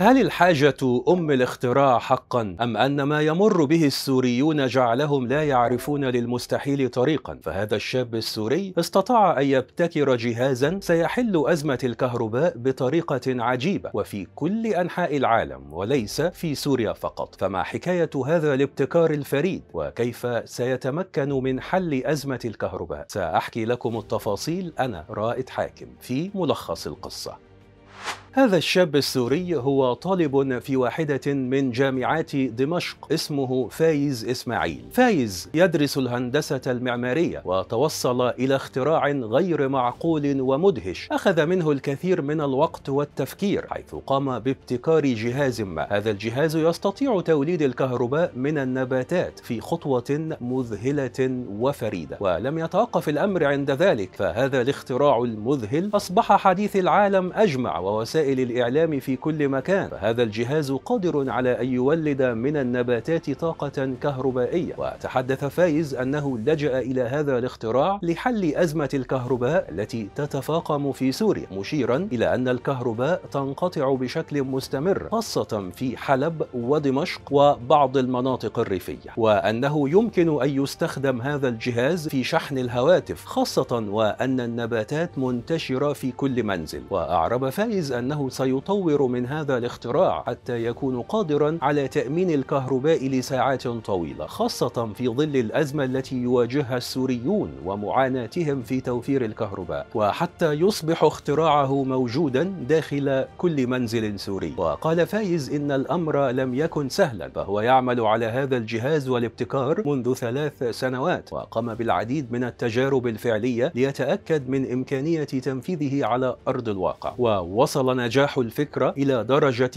هل الحاجة أم الاختراع حقا أم أن ما يمر به السوريون جعلهم لا يعرفون للمستحيل طريقا فهذا الشاب السوري استطاع أن يبتكر جهازا سيحل أزمة الكهرباء بطريقة عجيبة وفي كل أنحاء العالم وليس في سوريا فقط فما حكاية هذا الابتكار الفريد وكيف سيتمكن من حل أزمة الكهرباء سأحكي لكم التفاصيل أنا رائد حاكم في ملخص القصة هذا الشاب السوري هو طالب في واحدة من جامعات دمشق اسمه فايز إسماعيل فايز يدرس الهندسة المعمارية وتوصل إلى اختراع غير معقول ومدهش أخذ منه الكثير من الوقت والتفكير حيث قام بابتكار جهاز ما هذا الجهاز يستطيع توليد الكهرباء من النباتات في خطوة مذهلة وفريدة ولم يتوقف الأمر عند ذلك فهذا الاختراع المذهل أصبح حديث العالم أجمع ووسائل وسائل الإعلام في كل مكان فهذا الجهاز قادر على أن يولد من النباتات طاقة كهربائية وتحدث فايز أنه لجأ إلى هذا الاختراع لحل أزمة الكهرباء التي تتفاقم في سوريا مشيرا إلى أن الكهرباء تنقطع بشكل مستمر خاصة في حلب ودمشق وبعض المناطق الريفية وأنه يمكن أن يستخدم هذا الجهاز في شحن الهواتف خاصة وأن النباتات منتشرة في كل منزل وأعرب فايز أن أنه سيطور من هذا الاختراع حتى يكون قادرا على تأمين الكهرباء لساعات طويلة خاصة في ظل الأزمة التي يواجهها السوريون ومعاناتهم في توفير الكهرباء وحتى يصبح اختراعه موجودا داخل كل منزل سوري وقال فايز إن الأمر لم يكن سهلا فهو يعمل على هذا الجهاز والابتكار منذ ثلاث سنوات وقام بالعديد من التجارب الفعلية ليتأكد من إمكانية تنفيذه على أرض الواقع ووصل نجاح الفكرة إلى درجة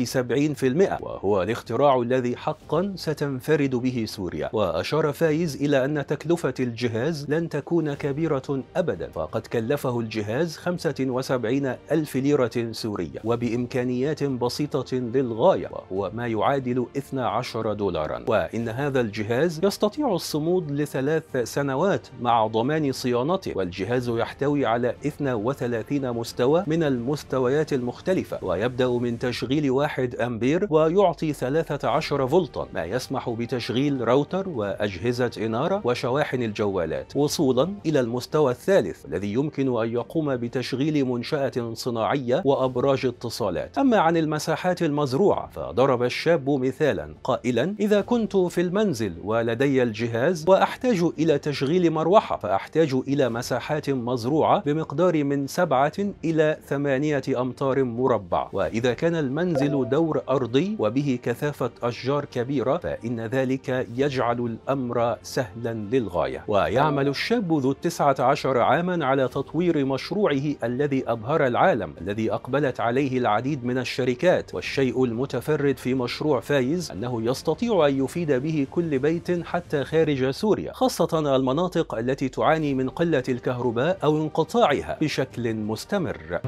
70% وهو الاختراع الذي حقا ستنفرد به سوريا وأشار فايز إلى أن تكلفة الجهاز لن تكون كبيرة أبدا فقد كلفه الجهاز 75 ألف ليرة سورية وبإمكانيات بسيطة للغاية وهو ما يعادل 12 دولارا وإن هذا الجهاز يستطيع الصمود لثلاث سنوات مع ضمان صيانته والجهاز يحتوي على 32 مستوى من المستويات المختلفة مختلفة ويبدأ من تشغيل 1 أمبير ويعطي 13 فولتا ما يسمح بتشغيل راوتر وأجهزة إنارة وشواحن الجوالات وصولا إلى المستوى الثالث الذي يمكن أن يقوم بتشغيل منشأة صناعية وأبراج اتصالات أما عن المساحات المزروعة فضرب الشاب مثالا قائلا إذا كنت في المنزل ولدي الجهاز وأحتاج إلى تشغيل مروحة فأحتاج إلى مساحات مزروعة بمقدار من 7 إلى 8 أمتار مربع وإذا كان المنزل دور أرضي وبه كثافة أشجار كبيرة فإن ذلك يجعل الأمر سهلا للغاية ويعمل الشاب ذو التسعة عشر عاما على تطوير مشروعه الذي أبهر العالم الذي أقبلت عليه العديد من الشركات والشيء المتفرد في مشروع فايز أنه يستطيع أن يفيد به كل بيت حتى خارج سوريا خاصة المناطق التي تعاني من قلة الكهرباء أو انقطاعها بشكل مستمر